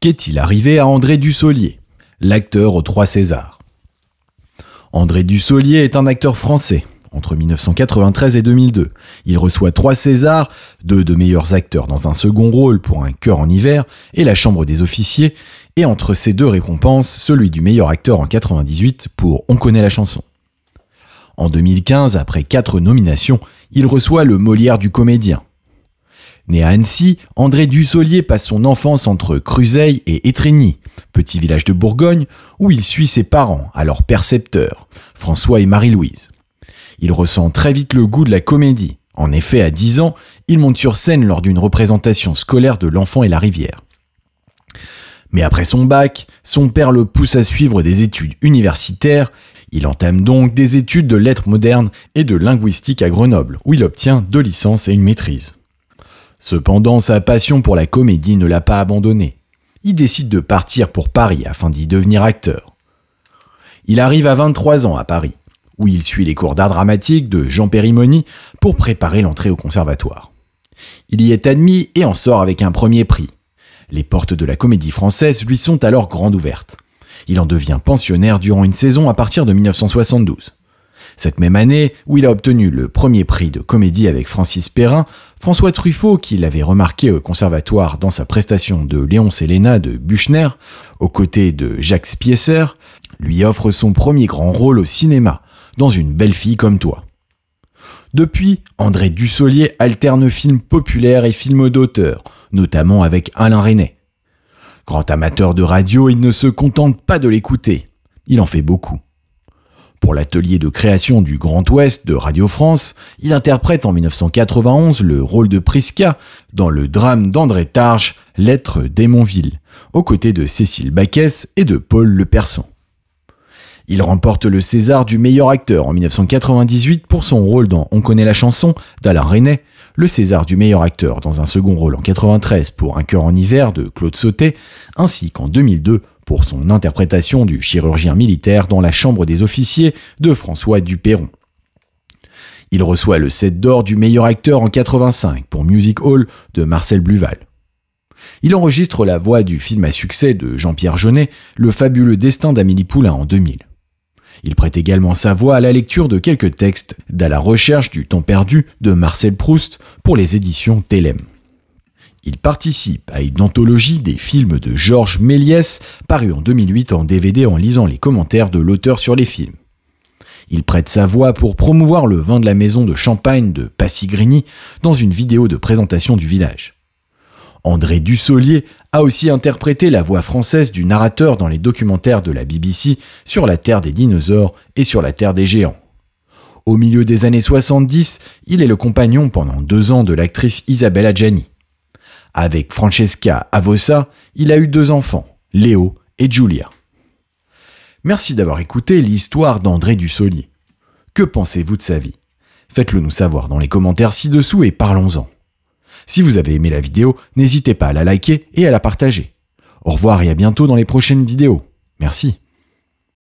qu'est-il arrivé à André Dussolier, l'acteur aux trois Césars André Dussolier est un acteur français. Entre 1993 et 2002, il reçoit trois Césars, deux de meilleurs acteurs dans un second rôle pour Un cœur en hiver et La chambre des officiers, et entre ces deux récompenses, celui du meilleur acteur en 98 pour On connaît la chanson. En 2015, après quatre nominations, il reçoit le Molière du comédien, Né à Annecy, André Dussolier passe son enfance entre Cruzeil et Étrigny, petit village de Bourgogne, où il suit ses parents, alors percepteurs, François et Marie-Louise. Il ressent très vite le goût de la comédie. En effet, à 10 ans, il monte sur scène lors d'une représentation scolaire de L'Enfant et la Rivière. Mais après son bac, son père le pousse à suivre des études universitaires. Il entame donc des études de lettres modernes et de linguistique à Grenoble, où il obtient deux licences et une maîtrise. Cependant, sa passion pour la comédie ne l'a pas abandonné. Il décide de partir pour Paris afin d'y devenir acteur. Il arrive à 23 ans à Paris, où il suit les cours d'art dramatique de Jean Périmoni pour préparer l'entrée au conservatoire. Il y est admis et en sort avec un premier prix. Les portes de la comédie française lui sont alors grandes ouvertes. Il en devient pensionnaire durant une saison à partir de 1972. Cette même année, où il a obtenu le premier prix de comédie avec Francis Perrin, François Truffaut, qui l'avait remarqué au conservatoire dans sa prestation de Léon Séléna de Buchner, aux côtés de Jacques Spiesser, lui offre son premier grand rôle au cinéma, dans Une belle fille comme toi. Depuis, André Dussolier alterne films populaires et films d'auteur, notamment avec Alain René. Grand amateur de radio, il ne se contente pas de l'écouter, il en fait beaucoup. Pour l'atelier de création du Grand Ouest de Radio France, il interprète en 1991 le rôle de Prisca dans le drame d'André Tarche, Lettre d'Émonville, aux côtés de Cécile Baquès et de Paul Le Il remporte le César du meilleur acteur en 1998 pour son rôle dans On connaît la chanson d'Alain René le César du meilleur acteur dans un second rôle en 1993 pour Un cœur en hiver de Claude Sautet, ainsi qu'en 2002 pour son interprétation du chirurgien militaire dans la chambre des officiers de François Duperron. Il reçoit le set d'or du meilleur acteur en 85 pour Music Hall de Marcel Bluval. Il enregistre la voix du film à succès de Jean-Pierre Jeunet, Le fabuleux destin d'Amélie Poulain en 2000. Il prête également sa voix à la lecture de quelques textes d'À la recherche du temps perdu de Marcel Proust pour les éditions Télème. Il participe à une anthologie des films de Georges Méliès, paru en 2008 en DVD en lisant les commentaires de l'auteur sur les films. Il prête sa voix pour promouvoir le vin de la maison de champagne de Passigrini dans une vidéo de présentation du village. André Dussolier a aussi interprété la voix française du narrateur dans les documentaires de la BBC sur la Terre des dinosaures et sur la Terre des géants. Au milieu des années 70, il est le compagnon pendant deux ans de l'actrice Isabelle Adjani. Avec Francesca Avossa, il a eu deux enfants, Léo et Giulia. Merci d'avoir écouté l'histoire d'André Dussolier. Que pensez-vous de sa vie Faites-le nous savoir dans les commentaires ci-dessous et parlons-en. Si vous avez aimé la vidéo, n'hésitez pas à la liker et à la partager. Au revoir et à bientôt dans les prochaines vidéos. Merci.